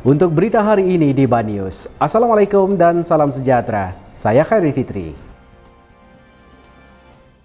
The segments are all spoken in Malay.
Untuk berita hari ini di Banyus, Assalamualaikum dan salam sejahtera. Saya Khairi Fitri.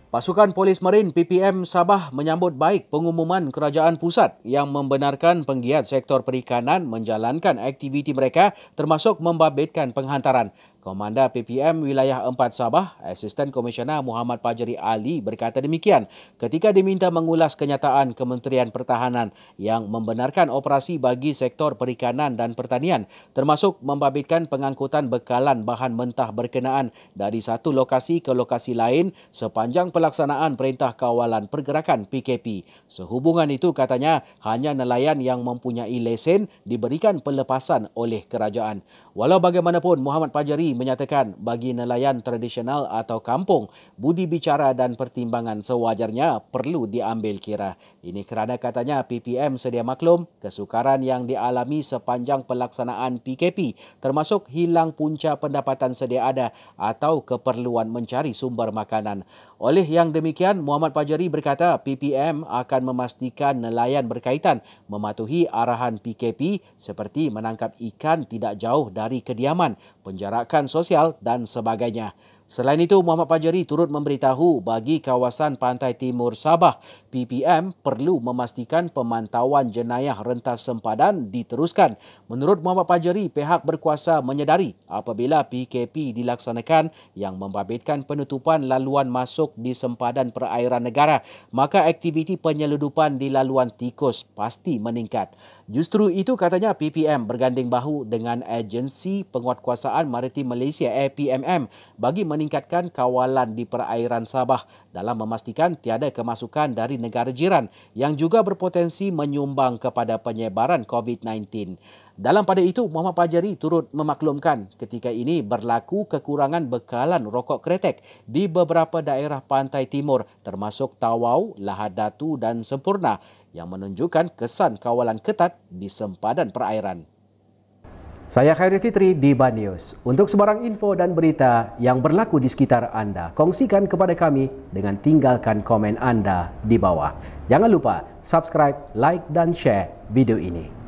Pasukan Polis Marin PPM Sabah menyambut baik pengumuman kerajaan pusat yang membenarkan penggiat sektor perikanan menjalankan aktiviti mereka termasuk membabitkan penghantaran. Komanda PPM Wilayah 4 Sabah, Asisten Komisioner Muhammad Pajari Ali berkata demikian ketika diminta mengulas kenyataan Kementerian Pertahanan yang membenarkan operasi bagi sektor perikanan dan pertanian termasuk membabitkan pengangkutan bekalan bahan mentah berkenaan dari satu lokasi ke lokasi lain sepanjang pelaksanaan Perintah Kawalan Pergerakan PKP. Sehubungan itu katanya hanya nelayan yang mempunyai lesen diberikan pelepasan oleh kerajaan. Walau bagaimanapun, Muhammad Pajari menyatakan bagi nelayan tradisional atau kampung, budi bicara dan pertimbangan sewajarnya perlu diambil kira. Ini kerana katanya PPM sedia maklum kesukaran yang dialami sepanjang pelaksanaan PKP termasuk hilang punca pendapatan sedia ada atau keperluan mencari sumber makanan. Oleh yang demikian, Muhammad Pajari berkata PPM akan memastikan nelayan berkaitan mematuhi arahan PKP seperti menangkap ikan tidak jauh dari kediaman, penjarakan kegiatan sosial, dan sebagainya. Selain itu, Muhammad Pajari turut memberitahu bagi kawasan Pantai Timur Sabah, PPM perlu memastikan pemantauan jenayah rentas sempadan diteruskan. Menurut Muhammad Pajari, pihak berkuasa menyedari apabila PKP dilaksanakan yang membabitkan penutupan laluan masuk di sempadan perairan negara, maka aktiviti penyeludupan di laluan tikus pasti meningkat. Justru itu katanya PPM berganding bahu dengan agensi penguatkuasaan maritim Malaysia APMM bagi meningkatkan kawalan di perairan Sabah dalam memastikan tiada kemasukan dari negara jiran yang juga berpotensi menyumbang kepada penyebaran COVID-19. Dalam pada itu, Muhammad Pajari turut memaklumkan ketika ini berlaku kekurangan bekalan rokok kretek di beberapa daerah pantai timur termasuk Tawau, Lahad Datu dan Sempurna yang menunjukkan kesan kawalan ketat di sempadan perairan. Saya Khairul Fitri di Banyus. Untuk sebarang info dan berita yang berlaku di sekitar anda, kongsikan kepada kami dengan tinggalkan komen anda di bawah. Jangan lupa subscribe, like dan share video ini.